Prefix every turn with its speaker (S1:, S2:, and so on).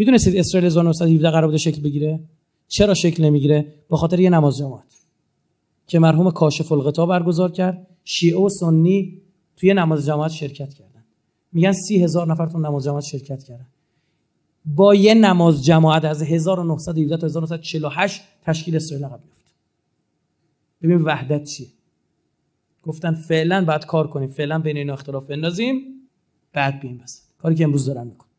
S1: میدونستید اسرائیل 1917 قرار بوده شکل بگیره چرا شکل نمیگیره به خاطر یه نماز جماعت که مرحوم کاشف الغطا برگزار کرد شیعه و سنی توی نماز جماعت شرکت کردن میگن سی هزار نفر تو نماز جماعت شرکت کردن با یه نماز جماعت از 1917 تا 1948 تشکیل اسرائیل عقب ببین وحدت چیه گفتن فعلا باید کار کنیم فعلا بین این اختلاف بندازیم بعد بیم بس کاری که امروز دارن